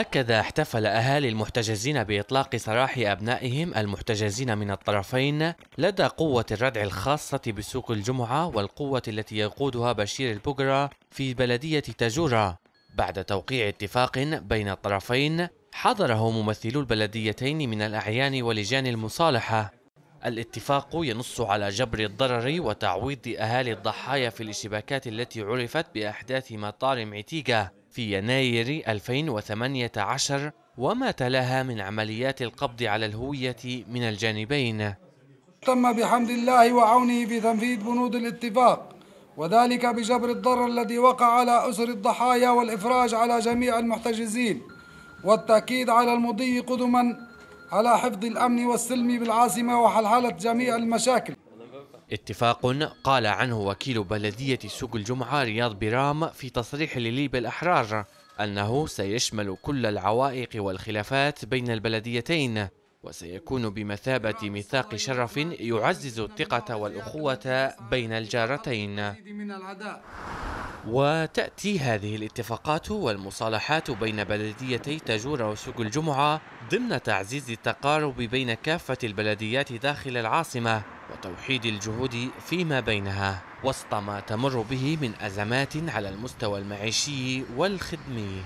هكذا احتفل أهالي المحتجزين بإطلاق سراح أبنائهم المحتجزين من الطرفين لدى قوة الردع الخاصة بسوق الجمعة والقوة التي يقودها بشير البقرة في بلدية تاجورة بعد توقيع اتفاق بين الطرفين حضره ممثلو البلديتين من الأعيان ولجان المصالحة الاتفاق ينص على جبر الضرر وتعويض أهالي الضحايا في الاشتباكات التي عرفت بأحداث مطار معتيقة في يناير 2018 وما تلاها من عمليات القبض على الهوية من الجانبين تم بحمد الله وعونه في تنفيذ بنود الاتفاق وذلك بجبر الضرر الذي وقع على أسر الضحايا والإفراج على جميع المحتجزين والتأكيد على المضي قدما على حفظ الأمن والسلم بالعاصمة وحلحلة جميع المشاكل اتفاق قال عنه وكيل بلدية سوق الجمعة رياض برام في تصريح لليب الأحرار أنه سيشمل كل العوائق والخلافات بين البلديتين وسيكون بمثابة ميثاق شرف يعزز الثقة والأخوة بين الجارتين وتأتي هذه الاتفاقات والمصالحات بين بلديتي تاجور وسوق الجمعة ضمن تعزيز التقارب بين كافة البلديات داخل العاصمة وتوحيد الجهود فيما بينها وسط ما تمر به من أزمات على المستوى المعيشي والخدمي